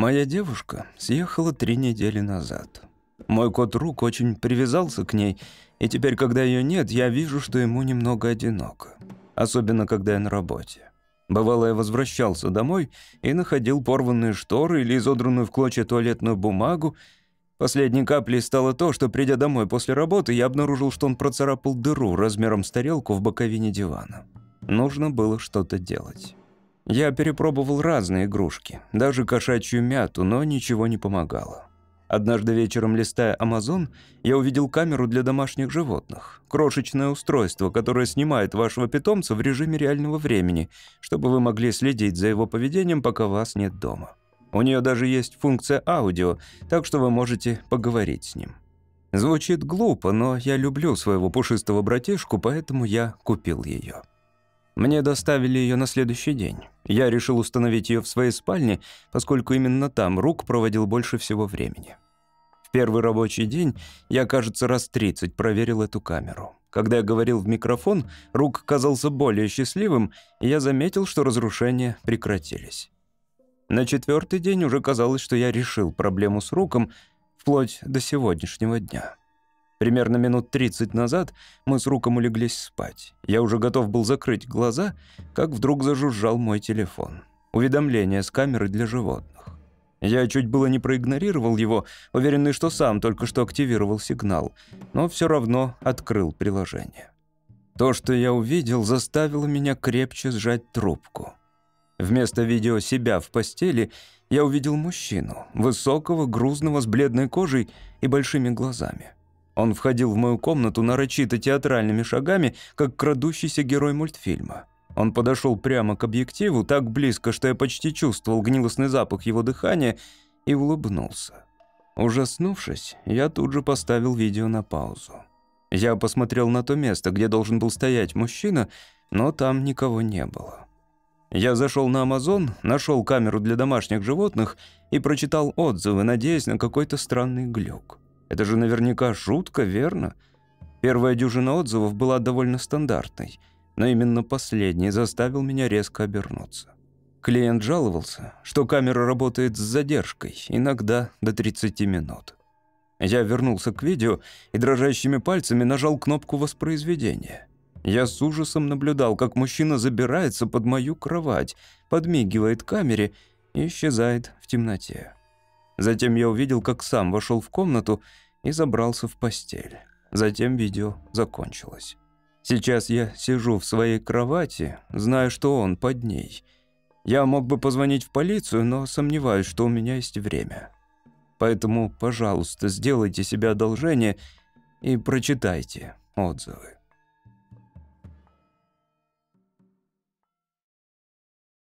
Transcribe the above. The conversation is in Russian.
Моя девушка съехала три недели назад. Мой кот Рук очень привязался к ней, и теперь, когда ее нет, я вижу, что ему немного одиноко. Особенно, когда я на работе. Бывало, я возвращался домой и находил порванные шторы или изодранную в клочья туалетную бумагу. Последней каплей стало то, что, придя домой после работы, я обнаружил, что он процарапал дыру размером с тарелку в боковине дивана. Нужно было что-то делать. Я перепробовал разные игрушки, даже кошачью мяту, но ничего не помогало. Однажды вечером, листая Amazon, я увидел камеру для домашних животных. Крошечное устройство, которое снимает вашего питомца в режиме реального времени, чтобы вы могли следить за его поведением, пока вас нет дома. У нее даже есть функция аудио, так что вы можете поговорить с ним. Звучит глупо, но я люблю своего пушистого братишку, поэтому я купил ее. Мне доставили ее на следующий день. Я решил установить ее в своей спальне, поскольку именно там Рук проводил больше всего времени. В первый рабочий день я, кажется, раз 30 проверил эту камеру. Когда я говорил в микрофон, Рук казался более счастливым, и я заметил, что разрушения прекратились. На четвертый день уже казалось, что я решил проблему с Руком вплоть до сегодняшнего дня. Примерно минут 30 назад мы с Руком улеглись спать. Я уже готов был закрыть глаза, как вдруг зажужжал мой телефон. Уведомление с камеры для животных. Я чуть было не проигнорировал его, уверенный, что сам только что активировал сигнал, но все равно открыл приложение. То, что я увидел, заставило меня крепче сжать трубку. Вместо видео себя в постели я увидел мужчину, высокого, грузного, с бледной кожей и большими глазами. Он входил в мою комнату нарочито театральными шагами, как крадущийся герой мультфильма. Он подошел прямо к объективу, так близко, что я почти чувствовал гнилостный запах его дыхания, и улыбнулся. Ужаснувшись, я тут же поставил видео на паузу. Я посмотрел на то место, где должен был стоять мужчина, но там никого не было. Я зашел на Амазон, нашел камеру для домашних животных и прочитал отзывы, надеясь на какой-то странный глюк. Это же наверняка шутка, верно? Первая дюжина отзывов была довольно стандартной, но именно последний заставил меня резко обернуться. Клиент жаловался, что камера работает с задержкой, иногда до 30 минут. Я вернулся к видео и дрожащими пальцами нажал кнопку воспроизведения. Я с ужасом наблюдал, как мужчина забирается под мою кровать, подмигивает камере и исчезает в темноте. Затем я увидел, как сам вошел в комнату и забрался в постель. Затем видео закончилось. Сейчас я сижу в своей кровати, зная, что он под ней. Я мог бы позвонить в полицию, но сомневаюсь, что у меня есть время. Поэтому, пожалуйста, сделайте себе одолжение и прочитайте отзывы.